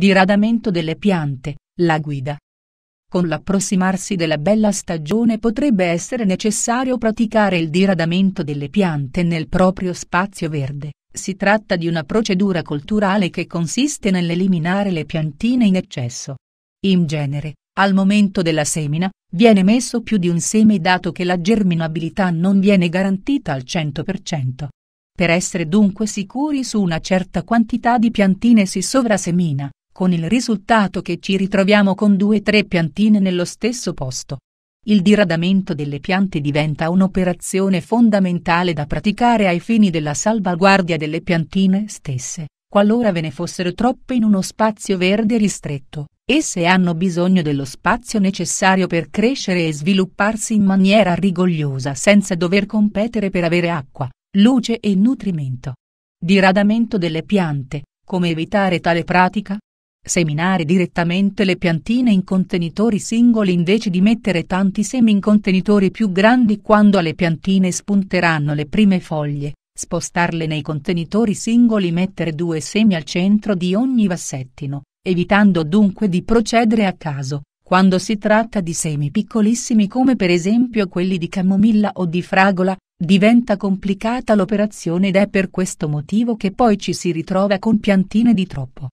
diradamento delle piante, la guida. Con l'approssimarsi della bella stagione potrebbe essere necessario praticare il diradamento delle piante nel proprio spazio verde. Si tratta di una procedura culturale che consiste nell'eliminare le piantine in eccesso. In genere, al momento della semina, viene messo più di un seme dato che la germinabilità non viene garantita al 100%. Per essere dunque sicuri su una certa quantità di piantine si sovrasemina, con il risultato che ci ritroviamo con due o tre piantine nello stesso posto. Il diradamento delle piante diventa un'operazione fondamentale da praticare ai fini della salvaguardia delle piantine stesse, qualora ve ne fossero troppe in uno spazio verde ristretto. Esse hanno bisogno dello spazio necessario per crescere e svilupparsi in maniera rigogliosa senza dover competere per avere acqua, luce e nutrimento. Diradamento delle piante, come evitare tale pratica? Seminare direttamente le piantine in contenitori singoli invece di mettere tanti semi in contenitori più grandi quando alle piantine spunteranno le prime foglie, spostarle nei contenitori singoli mettere due semi al centro di ogni vassettino, evitando dunque di procedere a caso, quando si tratta di semi piccolissimi come per esempio quelli di camomilla o di fragola, diventa complicata l'operazione ed è per questo motivo che poi ci si ritrova con piantine di troppo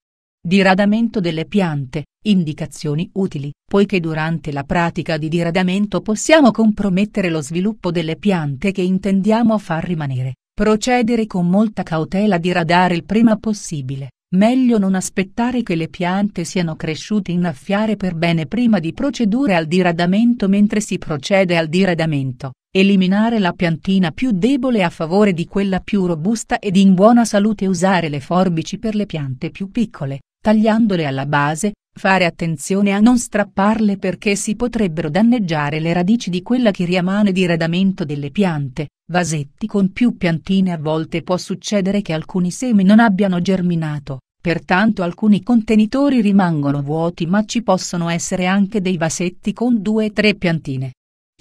diradamento delle piante, indicazioni utili, poiché durante la pratica di diradamento possiamo compromettere lo sviluppo delle piante che intendiamo far rimanere. Procedere con molta cautela a diradare il prima possibile, meglio non aspettare che le piante siano cresciute in affiare per bene prima di procedere al diradamento mentre si procede al diradamento. Eliminare la piantina più debole a favore di quella più robusta ed in buona salute usare le forbici per le piante più piccole, tagliandole alla base, fare attenzione a non strapparle perché si potrebbero danneggiare le radici di quella che rimane di radamento delle piante, vasetti con più piantine a volte può succedere che alcuni semi non abbiano germinato, pertanto alcuni contenitori rimangono vuoti ma ci possono essere anche dei vasetti con due o tre piantine.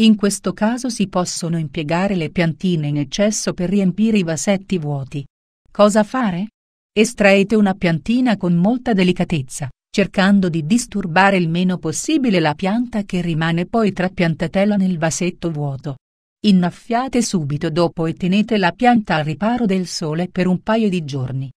In questo caso si possono impiegare le piantine in eccesso per riempire i vasetti vuoti. Cosa fare? Estraete una piantina con molta delicatezza, cercando di disturbare il meno possibile la pianta che rimane poi trapiantatela nel vasetto vuoto. Innaffiate subito dopo e tenete la pianta al riparo del sole per un paio di giorni.